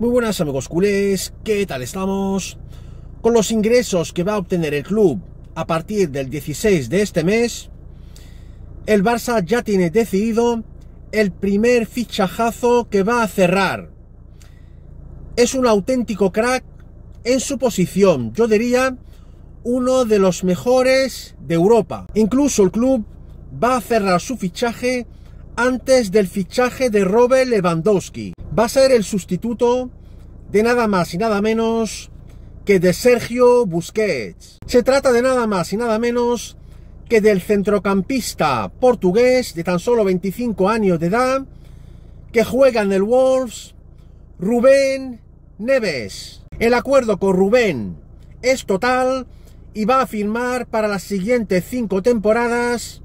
Muy buenas amigos culés, ¿qué tal estamos? Con los ingresos que va a obtener el club a partir del 16 de este mes, el Barça ya tiene decidido el primer fichajazo que va a cerrar. Es un auténtico crack en su posición, yo diría uno de los mejores de Europa. Incluso el club va a cerrar su fichaje antes del fichaje de Robert Lewandowski. Va a ser el sustituto de nada más y nada menos que de Sergio Busquets. Se trata de nada más y nada menos que del centrocampista portugués de tan solo 25 años de edad que juega en el Wolves, Rubén Neves. El acuerdo con Rubén es total y va a firmar para las siguientes cinco temporadas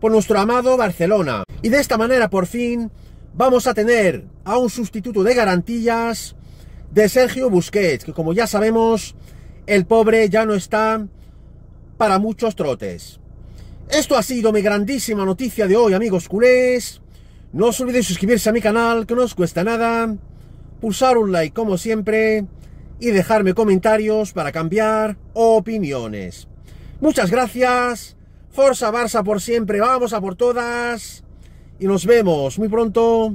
por nuestro amado Barcelona. Y de esta manera por fin vamos a tener a un sustituto de garantías de Sergio Busquets, que como ya sabemos, el pobre ya no está para muchos trotes. Esto ha sido mi grandísima noticia de hoy, amigos culés. No os olvidéis suscribirse a mi canal, que no os cuesta nada. Pulsar un like, como siempre. Y dejarme comentarios para cambiar opiniones. Muchas gracias. Forza Barça por siempre. Vamos a por todas. Y nos vemos muy pronto